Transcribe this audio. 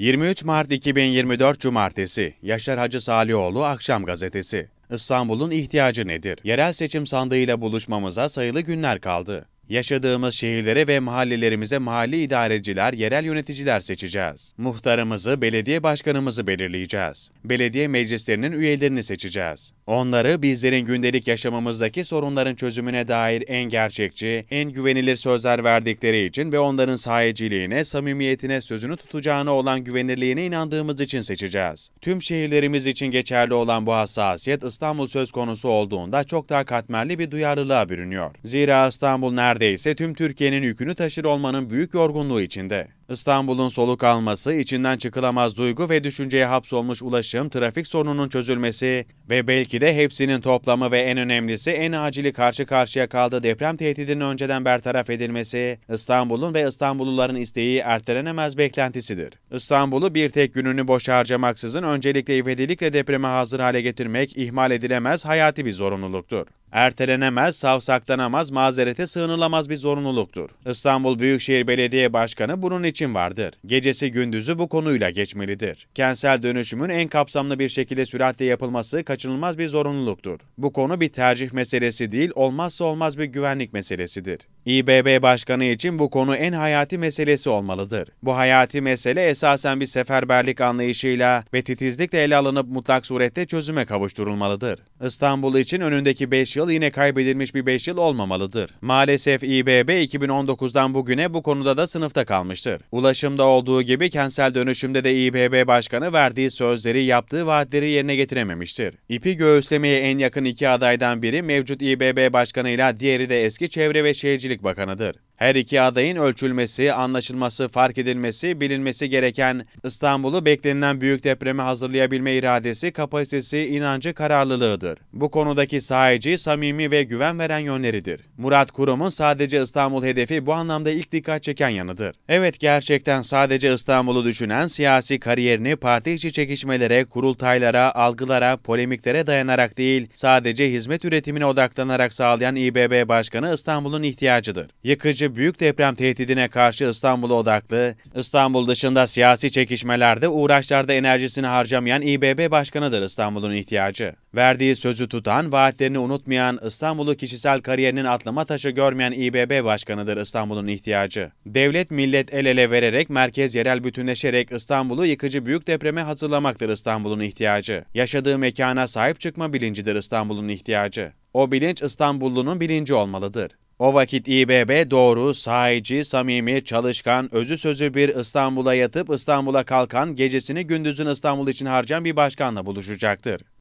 23 Mart 2024 Cumartesi Yaşar Hacı Salioğlu Akşam Gazetesi İstanbul'un ihtiyacı nedir? Yerel seçim sandığıyla buluşmamıza sayılı günler kaldı. Yaşadığımız şehirlere ve mahallelerimize mahalle idareciler, yerel yöneticiler seçeceğiz. Muhtarımızı, belediye başkanımızı belirleyeceğiz. Belediye meclislerinin üyelerini seçeceğiz. Onları bizlerin gündelik yaşamımızdaki sorunların çözümüne dair en gerçekçi, en güvenilir sözler verdikleri için ve onların sahiciliğine, samimiyetine, sözünü tutacağına olan güvenirliğine inandığımız için seçeceğiz. Tüm şehirlerimiz için geçerli olan bu hassasiyet İstanbul söz konusu olduğunda çok daha katmerli bir duyarlılığa bürünüyor. Zira İstanbul nerede ise tüm Türkiye'nin yükünü taşır olmanın büyük yorgunluğu içinde. İstanbul'un soluk alması, içinden çıkılamaz duygu ve düşünceye hapsolmuş ulaşım, trafik sorununun çözülmesi ve belki de hepsinin toplamı ve en önemlisi en acili karşı karşıya kaldığı deprem tehdidinin önceden bertaraf edilmesi, İstanbul'un ve İstanbulluların isteği ertelenemez beklentisidir. İstanbul'u bir tek gününü boş harcamaksızın öncelikle ivedilikle depreme hazır hale getirmek ihmal edilemez hayati bir zorunluluktur ertelenemez, savsaklanamaz, mazerete sığınılamaz bir zorunluluktur. İstanbul Büyükşehir Belediye Başkanı bunun için seçim vardır. Gecesi gündüzü bu konuyla geçmelidir. Kentsel dönüşümün en kapsamlı bir şekilde süratle yapılması kaçınılmaz bir zorunluluktur. Bu konu bir tercih meselesi değil, olmazsa olmaz bir güvenlik meselesidir. İBB Başkanı için bu konu en hayati meselesi olmalıdır. Bu hayati mesele esasen bir seferberlik anlayışıyla ve titizlikle ele alınıp mutlak surette çözüme kavuşturulmalıdır. İstanbul için önündeki 5 yıl yine kaybedilmiş bir 5 yıl olmamalıdır. Maalesef İBB 2019'dan bugüne bu konuda da sınıfta kalmıştır. Ulaşımda olduğu gibi kentsel dönüşümde de İBB Başkanı verdiği sözleri, yaptığı vaatleri yerine getirememiştir. İpi göğüslemeye en yakın iki adaydan biri mevcut İBB Başkanı ile diğeri de eski Çevre ve Şehircilik Bakanı'dır. Her iki adayın ölçülmesi, anlaşılması, fark edilmesi, bilinmesi gereken İstanbul'u beklenilen büyük depreme hazırlayabilme iradesi, kapasitesi, inancı, kararlılığıdır. Bu konudaki sahici, samimi ve güven veren yönleridir. Murat Kurum'un sadece İstanbul hedefi bu anlamda ilk dikkat çeken yanıdır. Evet gerçekten sadece İstanbul'u düşünen siyasi kariyerini parti içi çekişmelere, kurultaylara, algılara, polemiklere dayanarak değil, sadece hizmet üretimine odaklanarak sağlayan İBB Başkanı İstanbul'un ihtiyacıdır. Yıkıcı büyük deprem tehdidine karşı İstanbul'a odaklı, İstanbul dışında siyasi çekişmelerde uğraşlarda enerjisini harcamayan İBB Başkanı'dır İstanbul'un ihtiyacı. Verdiği sözü tutan, vaatlerini unutmayan, İstanbul'u kişisel kariyerinin atlama taşı görmeyen İBB Başkanı'dır İstanbul'un ihtiyacı. Devlet millet el ele vererek, merkez yerel bütünleşerek İstanbul'u yıkıcı büyük depreme hazırlamaktır İstanbul'un ihtiyacı. Yaşadığı mekana sahip çıkma bilincidir İstanbul'un ihtiyacı. O bilinç İstanbullunun bilinci olmalıdır. O vakit İBB doğru, sahici, samimi, çalışkan, özü sözü bir İstanbul'a yatıp İstanbul'a kalkan, gecesini gündüzün İstanbul için harcayan bir başkanla buluşacaktır.